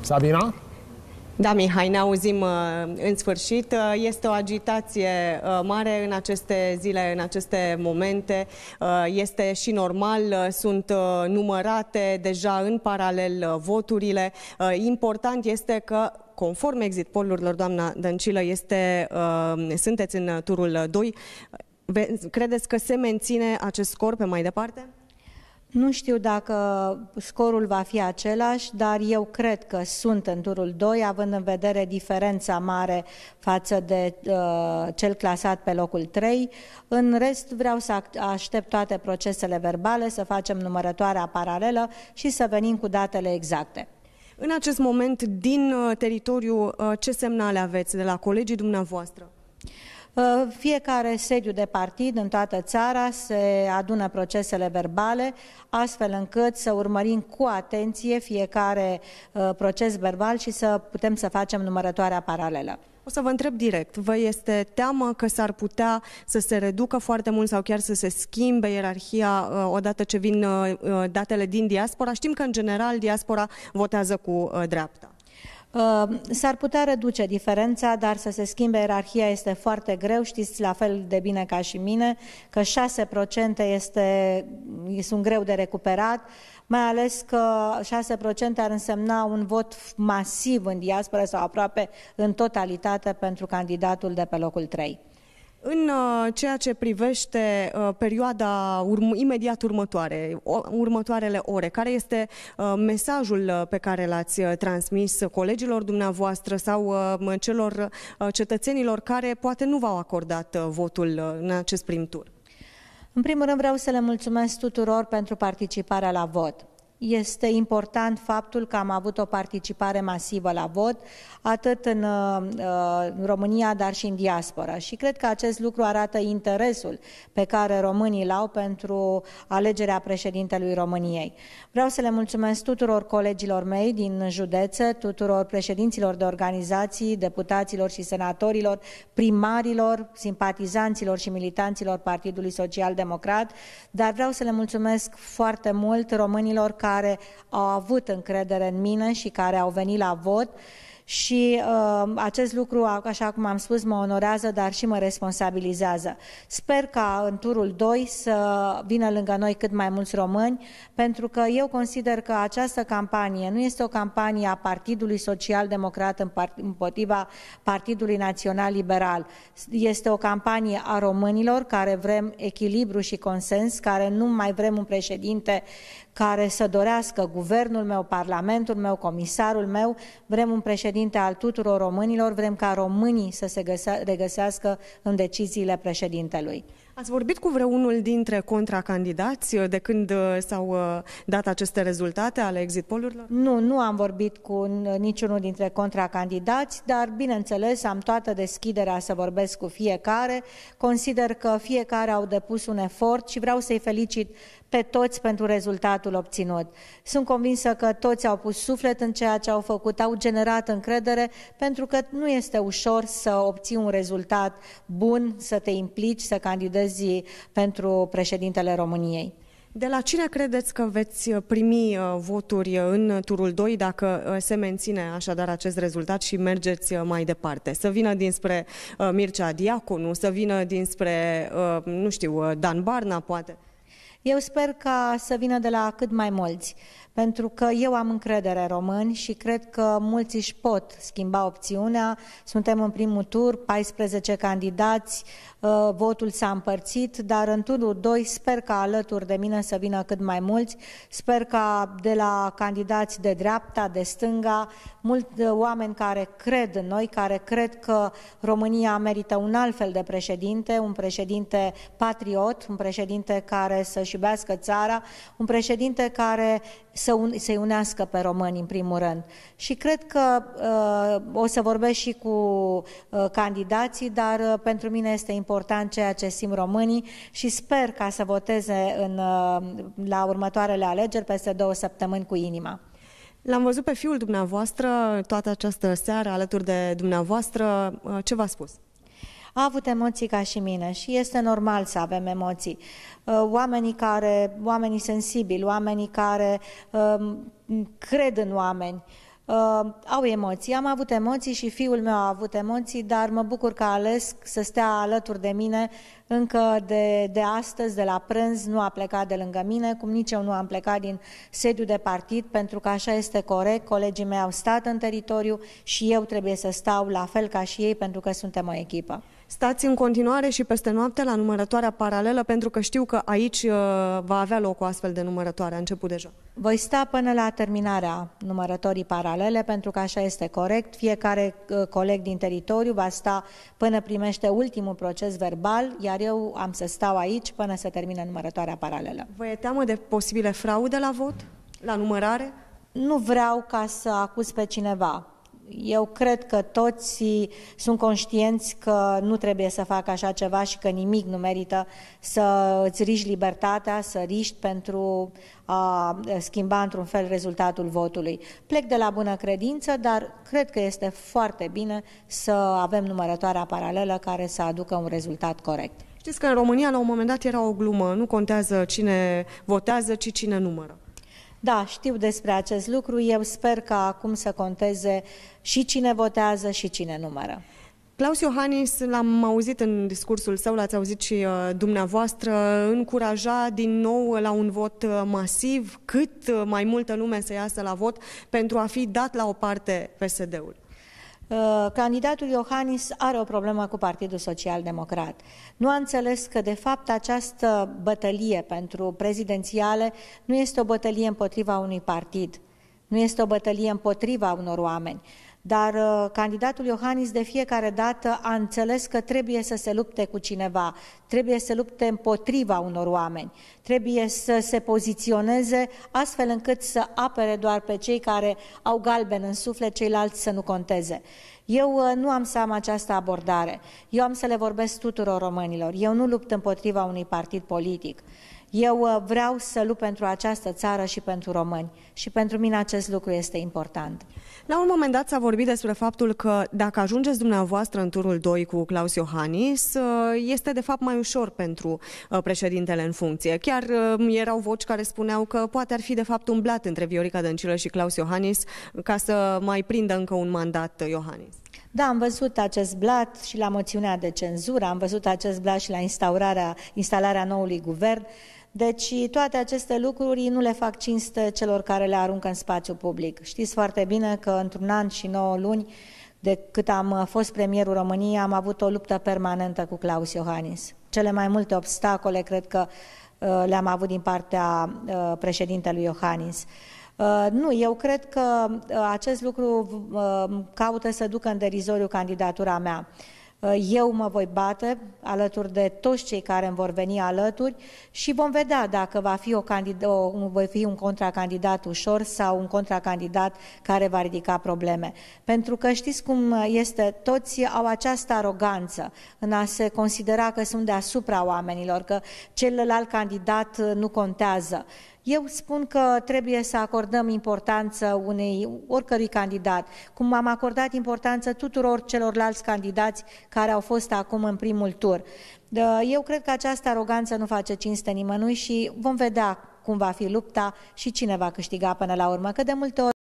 Sabina? Da, Mihai, ne auzim uh, în sfârșit. Uh, este o agitație uh, mare în aceste zile, în aceste momente. Este și normal, sunt numărate deja în paralel voturile. Important este că conform exit polurilor, doamna Dăncilă, este, sunteți în turul 2. Credeți că se menține acest scor pe mai departe? Nu știu dacă scorul va fi același, dar eu cred că sunt în turul 2, având în vedere diferența mare față de uh, cel clasat pe locul 3. În rest, vreau să aștept toate procesele verbale, să facem numărătoarea paralelă și să venim cu datele exacte. În acest moment, din uh, teritoriu, uh, ce semnale aveți de la colegii dumneavoastră? Uh, Ă, fiecare sediu de partid în toată țara se adună procesele verbale, astfel încât să urmărim cu atenție fiecare ă, proces verbal și să putem să facem numărătoarea paralelă. O să vă întreb direct, vă este teamă că s-ar putea să se reducă foarte mult sau chiar să se schimbe ierarhia ă, odată ce vin datele din diaspora? Știm că, în general, diaspora votează cu dreapta. Uh, s-ar putea reduce diferența, dar să se schimbe ierarhia este foarte greu, știți la fel de bine ca și mine, că 6% este, sunt greu de recuperat, mai ales că 6% ar însemna un vot masiv în diaspora sau aproape în totalitate pentru candidatul de pe locul 3. În uh, ceea ce privește uh, perioada urm imediat următoare, următoarele ore, care este uh, mesajul pe care l-ați transmis colegilor dumneavoastră sau celor cetățenilor care poate nu v-au acordat votul în acest prim tur? În primul rând vreau să le mulțumesc tuturor pentru participarea la vot. Este important faptul că am avut o participare masivă la vot, atât în uh, uh, în România, dar și în diaspora. Și cred că acest lucru arată interesul pe care românii l-au pentru alegerea președintelui României. Vreau să le mulțumesc tuturor colegilor mei din județe, tuturor președinților de organizații, deputaților și senatorilor, primarilor, simpatizanților și militanților Partidului Social Democrat, dar vreau să le mulțumesc foarte mult românilor care care au avut încredere în mine și care au venit la vot și uh, acest lucru, așa cum am spus, mă onorează, dar și mă responsabilizează. Sper ca în turul 2 să vină lângă noi cât mai mulți români, pentru că eu consider că această campanie nu este o campanie a Partidului Social Democrat împotriva Partidului Național Liberal. Este o campanie a românilor care vrem echilibru și consens, care nu mai vrem un președinte care să dorească guvernul meu, parlamentul meu, comisarul meu, vrem un președinte al tuturor românilor, vrem ca românii să se regăsească în deciziile președintelui. Ați vorbit cu vreunul dintre contracandidați uh, de când uh, s-au uh, dat aceste rezultate ale exit polurilor? Nu, nu am vorbit cu niciunul dintre contracandidați, dar bineînțeles am toată deschiderea să vorbesc cu fiecare. Consider că fiecare au depus un efort și vreau să-i felicit pe toți pentru rezultatul obținut. Sunt convinsă că toți au pus suflet în ceea ce au făcut, au generat încredere, pentru că nu este ușor să obții un rezultat bun, să te implici, să candidezi zi pentru președintele României. De la cine credeți că veți uh, primi uh, voturi uh, în turul 2 dacă se menține așadar acest rezultat și mergeți mai departe? Să vină dinspre Mircea Diaconu, să vină dinspre, nu știu, Dan Barna, poate? Eu sper ca să vină de la cât mai mulți, pentru că eu am încredere români și cred că mulți își pot schimba opțiunea. Suntem în primul tur, 14 candidați, uh, votul s-a împărțit, dar în turul 2 sper ca alături de mine să vină cât mai mulți. Sper ca de la candidați de dreapta, de stânga, mulți uh, oameni care cred în noi, care cred că România merită un alt fel de președinte, un președinte patriot, un președinte care să-și iubească țara, un președinte care să să un, să unească pe români, în primul rând. Și cred că uh, o să vorbesc și cu uh, candidații, dar uh, pentru mine este important ceea ce simt românii și sper ca să voteze în, uh, la următoarele alegeri peste două săptămâni cu inima. L-am văzut pe fiul dumneavoastră toată această seară alături de dumneavoastră. Uh, ce v-a spus? a avut emoții ca și mine și este normal să avem emoții. Uh, oamenii care, oamenii sensibili, oamenii care um, cred în oameni, Uh, au emoții. Am avut emoții și fiul meu a avut emoții, dar mă bucur că a ales să stea alături de mine încă de, de astăzi, de la prânz, nu a plecat de lângă mine, cum nici eu nu am plecat din sediu de partid, pentru că așa este corect, colegii mei au stat în teritoriu și eu trebuie să stau la fel ca și ei, pentru că suntem o echipă. Stați în continuare și peste noapte la numărătoarea paralelă, pentru că știu că aici uh, va avea loc o astfel de numărătoare, a început deja. Voi sta până la terminarea numărătorii paralele, pentru că așa este corect. Fiecare uh, coleg din teritoriu va sta până primește ultimul proces verbal, iar eu am să stau aici până se termină numărătoarea paralelă. Vă e teamă de posibile fraude la vot, la numărare? Nu vreau ca să acuz pe cineva eu cred că toți sunt conștienți că nu trebuie să facă așa ceva și că nimic nu merită să îți riști libertatea, să riști pentru a schimba într-un fel rezultatul votului. Plec de la bună credință, dar cred că este foarte bine să avem numărătoarea paralelă care să aducă un rezultat corect. Știți că în România la un moment dat era o glumă, nu contează cine votează, ci cine numără. Da, știu despre acest lucru. Eu sper că acum să conteze și cine votează și cine numără. Claus Iohannis, l-am auzit în discursul său, l-ați auzit și uh, dumneavoastră, încuraja din nou uh, la un vot uh, masiv, cât mai multă lume să iasă la vot pentru a fi dat la o parte PSD-ul. Uh, candidatul Iohannis are o problemă cu Partidul Social Democrat. Nu a înțeles că, de fapt, această bătălie pentru prezidențiale nu este o bătălie împotriva unui partid, nu este o bătălie împotriva unor oameni, dar uh, candidatul Iohannis de fiecare dată a înțeles că trebuie să se lupte cu cineva, trebuie să lupte împotriva unor oameni, trebuie să se poziționeze astfel încât să apere doar pe cei care au galben în suflet, ceilalți să nu conteze. Eu uh, nu am să am această abordare. Eu am să le vorbesc tuturor românilor. Eu nu lupt împotriva unui partid politic. Eu uh, vreau să lupt pentru această țară și pentru români și pentru mine acest lucru este important. La un moment dat s-a vorbit despre faptul că dacă ajungeți dumneavoastră în turul 2 cu Claus Iohannis, uh, este de fapt mai ușor pentru uh, președintele în funcție. Chiar erau voci care spuneau că poate ar fi de fapt un blat între Viorica Dăncilă și Claus Iohannis ca să mai prindă încă un mandat Iohannis. Da, am văzut acest blat și la moțiunea de cenzură, am văzut acest blat și la instaurarea, instalarea noului guvern. Deci toate aceste lucruri nu le fac cinste celor care le aruncă în spațiu public. Știți foarte bine că într-un an și nouă luni de cât am fost premierul României, am avut o luptă permanentă cu Claus Iohannis. Cele mai multe obstacole, cred că uh, le-am avut din partea uh, președintelui Iohannis. Uh, nu, eu cred că uh, acest lucru uh, caută să ducă în derizoriu candidatura mea. Eu mă voi bate alături de toți cei care îmi vor veni alături și vom vedea dacă va fi o o, voi fi un contracandidat ușor sau un contracandidat care va ridica probleme. Pentru că știți cum este, toți au această aroganță în a se considera că sunt deasupra oamenilor, că celălalt candidat nu contează. Eu spun că trebuie să acordăm importanță unei oricărui candidat, cum am acordat importanță tuturor celorlalți candidați care au fost acum în primul tur. Eu cred că această aroganță nu face cinste nimănui și vom vedea cum va fi lupta și cine va câștiga până la urmă, că de multe ori